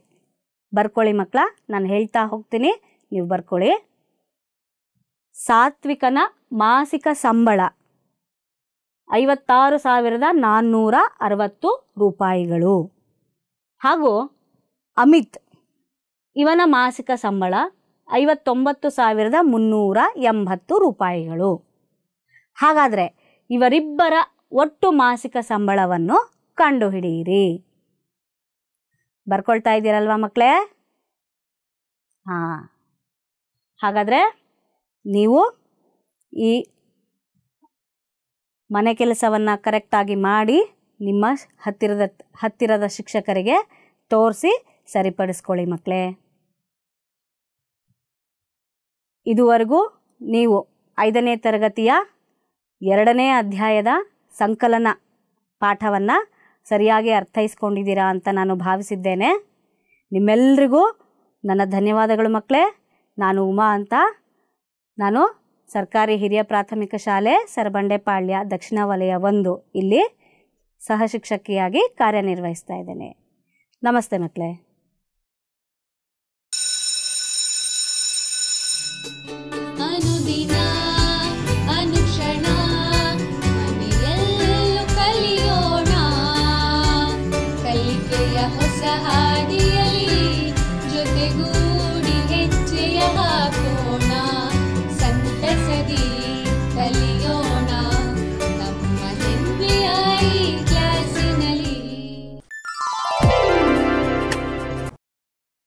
ಬರ್ಕೊಳ್ಳಿ ಮಕ್ಕಳ ನಾನು ಹೇಳ್ತಾ ಹೋಗ್ತೀನಿ ನೀವು ಬರ್ಕೊಳ್ಳಿ ಸಾತ್ವಿಕನ ಮಾಸಿಕ ಸಂಬಳ ಐವತ್ತಾರು ಸಾವಿರದ ನಾನ್ನೂರ ಅರವತ್ತು ರೂಪಾಯಿಗಳು ಹಾಗೂ ಅಮಿತ್ ಇವನ ಮಾಸಿಕ ಸಂಬಳ ಐವತ್ತೊಂಬತ್ತು ಸಾವಿರದ ಮುನ್ನೂರ ಎಂಬತ್ತು ರೂಪಾಯಿಗಳು ಹಾಗಾದರೆ ಇವರಿಬ್ಬರ ಒಟ್ಟು ಮಾಸಿಕ ಸಂಬಳವನ್ನು ಕಂಡುಹಿಡಿಯಿರಿ ಬರ್ಕೊಳ್ತಾ ಇದ್ದೀರಲ್ವಾ ಮಕ್ಕಳೇ ಹಾಂ ಹಾಗಾದರೆ ನೀವು ಈ ಮನೆ ಕೆಲಸವನ್ನು ಕರೆಕ್ಟಾಗಿ ಮಾಡಿ ನಿಮ್ಮ ಹತ್ತಿರದ ಹತ್ತಿರದ ಶಿಕ್ಷಕರಿಗೆ ತೋರಿಸಿ ಸರಿಪಡಿಸ್ಕೊಳ್ಳಿ ಮಕ್ಕಳೇ ಇದುವರೆಗೂ ನೀವು ಐದನೇ ತರಗತಿಯ ಎರಡನೇ ಅಧ್ಯಾಯದ ಸಂಕಲನ ಪಾಠವನ್ನು ಸರಿಯಾಗಿ ಅರ್ಥೈಸ್ಕೊಂಡಿದ್ದೀರಾ ಅಂತ ನಾನು ಭಾವಿಸಿದ್ದೇನೆ ನಿಮ್ಮೆಲ್ರಿಗೂ ನನ್ನ ಧನ್ಯವಾದಗಳು ಮಕ್ಕಳೇ ನಾನು ಉಮಾ ಅಂತ ನಾನು ಸರ್ಕಾರಿ ಹಿರಿಯ ಪ್ರಾಥಮಿಕ ಶಾಲೆ ಸರಬಂಡೆಪಾಳ್ಯ ದಕ್ಷಿಣ ವಲಯ ಒಂದು ಇಲ್ಲಿ ಸಹಶಿಕ್ಷಕಿಯಾಗಿ ಕಾರ್ಯನಿರ್ವಹಿಸ್ತಾ ಇದ್ದೇನೆ ನಮಸ್ತೆ ಮಕ್ಕಳೇ